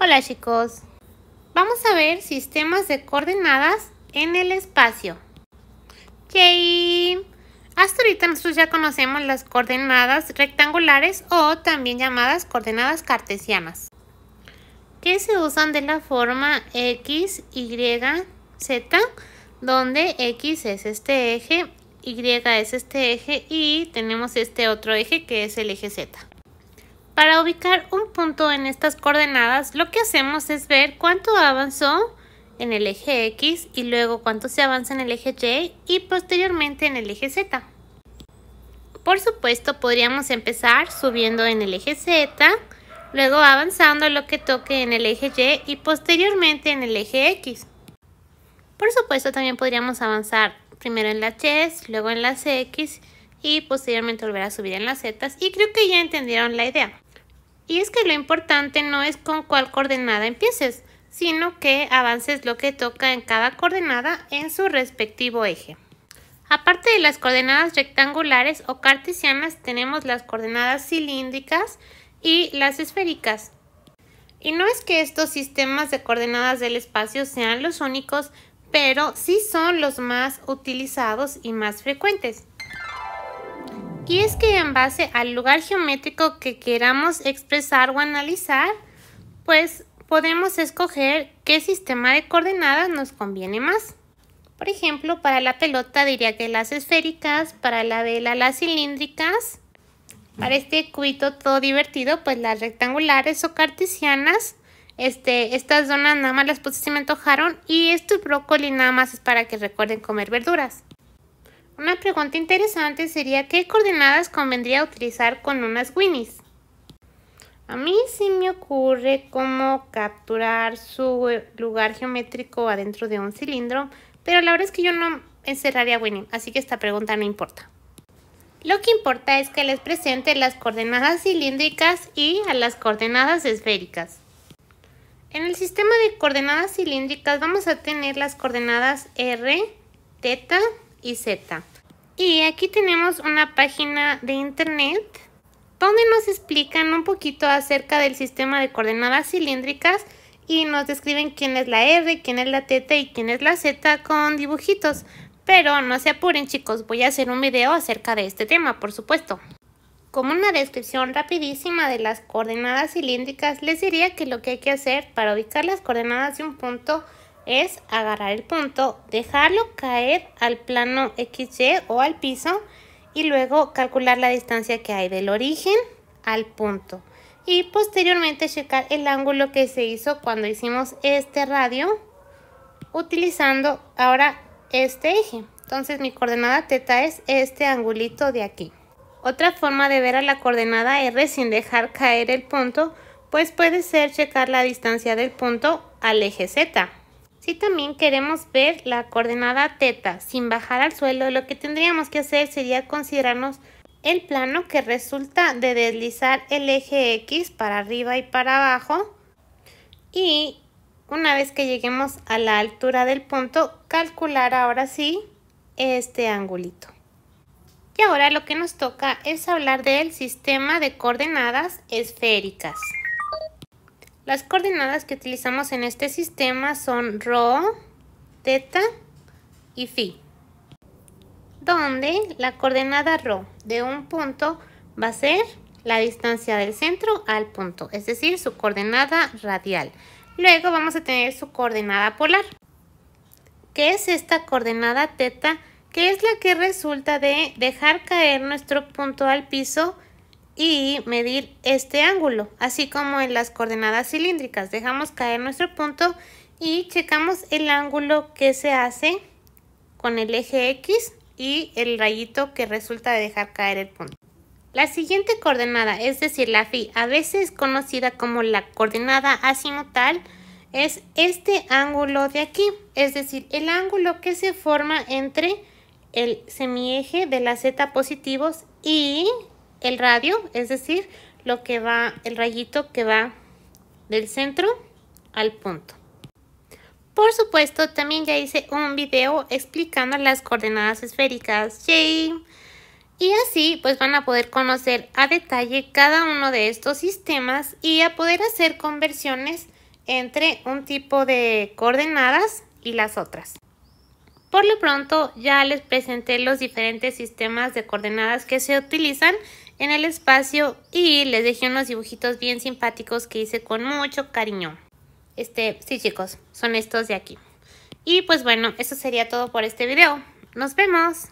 Hola chicos, vamos a ver sistemas de coordenadas en el espacio. ¡Yay! Hasta ahorita nosotros ya conocemos las coordenadas rectangulares o también llamadas coordenadas cartesianas, que se usan de la forma X, Y, Z, donde X es este eje, Y es este eje y tenemos este otro eje que es el eje Z. Para ubicar un punto en estas coordenadas, lo que hacemos es ver cuánto avanzó en el eje X y luego cuánto se avanza en el eje Y y posteriormente en el eje Z. Por supuesto, podríamos empezar subiendo en el eje Z, luego avanzando lo que toque en el eje Y y posteriormente en el eje X. Por supuesto, también podríamos avanzar primero en las Y, luego en las X y posteriormente volver a subir en las Z y creo que ya entendieron la idea. Y es que lo importante no es con cuál coordenada empieces, sino que avances lo que toca en cada coordenada en su respectivo eje. Aparte de las coordenadas rectangulares o cartesianas, tenemos las coordenadas cilíndricas y las esféricas. Y no es que estos sistemas de coordenadas del espacio sean los únicos, pero sí son los más utilizados y más frecuentes. Y es que en base al lugar geométrico que queramos expresar o analizar, pues podemos escoger qué sistema de coordenadas nos conviene más. Por ejemplo, para la pelota diría que las esféricas, para la vela las cilíndricas, para este cubito todo divertido, pues las rectangulares o cartesianas. Este, estas zonas nada más las puse si me antojaron y este brócoli nada más es para que recuerden comer verduras. Una pregunta interesante sería ¿qué coordenadas convendría utilizar con unas Winnies? A mí sí me ocurre cómo capturar su lugar geométrico adentro de un cilindro, pero la verdad es que yo no encerraría Winnie, así que esta pregunta no importa. Lo que importa es que les presente las coordenadas cilíndricas y a las coordenadas esféricas. En el sistema de coordenadas cilíndricas vamos a tener las coordenadas r, theta y Z. Y aquí tenemos una página de internet donde nos explican un poquito acerca del sistema de coordenadas cilíndricas y nos describen quién es la R, quién es la teta y quién es la Z con dibujitos. Pero no se apuren chicos, voy a hacer un video acerca de este tema, por supuesto. Como una descripción rapidísima de las coordenadas cilíndricas, les diría que lo que hay que hacer para ubicar las coordenadas de un punto es agarrar el punto, dejarlo caer al plano XY o al piso y luego calcular la distancia que hay del origen al punto. Y posteriormente checar el ángulo que se hizo cuando hicimos este radio utilizando ahora este eje. Entonces mi coordenada teta es este angulito de aquí. Otra forma de ver a la coordenada R sin dejar caer el punto, pues puede ser checar la distancia del punto al eje Z. Si también queremos ver la coordenada teta sin bajar al suelo, lo que tendríamos que hacer sería considerarnos el plano que resulta de deslizar el eje X para arriba y para abajo y una vez que lleguemos a la altura del punto, calcular ahora sí este angulito. Y ahora lo que nos toca es hablar del sistema de coordenadas esféricas. Las coordenadas que utilizamos en este sistema son rho, θ y phi, donde la coordenada rho de un punto va a ser la distancia del centro al punto, es decir, su coordenada radial. Luego vamos a tener su coordenada polar, que es esta coordenada θ, que es la que resulta de dejar caer nuestro punto al piso y medir este ángulo, así como en las coordenadas cilíndricas. Dejamos caer nuestro punto y checamos el ángulo que se hace con el eje X y el rayito que resulta de dejar caer el punto. La siguiente coordenada, es decir, la fi, a veces conocida como la coordenada azimutal, es este ángulo de aquí, es decir, el ángulo que se forma entre el semieje de la z positivos y el radio, es decir, lo que va, el rayito que va del centro al punto. Por supuesto, también ya hice un video explicando las coordenadas esféricas. Y así pues van a poder conocer a detalle cada uno de estos sistemas y a poder hacer conversiones entre un tipo de coordenadas y las otras. Por lo pronto ya les presenté los diferentes sistemas de coordenadas que se utilizan en el espacio y les dejé unos dibujitos bien simpáticos que hice con mucho cariño. Este, sí chicos, son estos de aquí. Y pues bueno, eso sería todo por este video. ¡Nos vemos!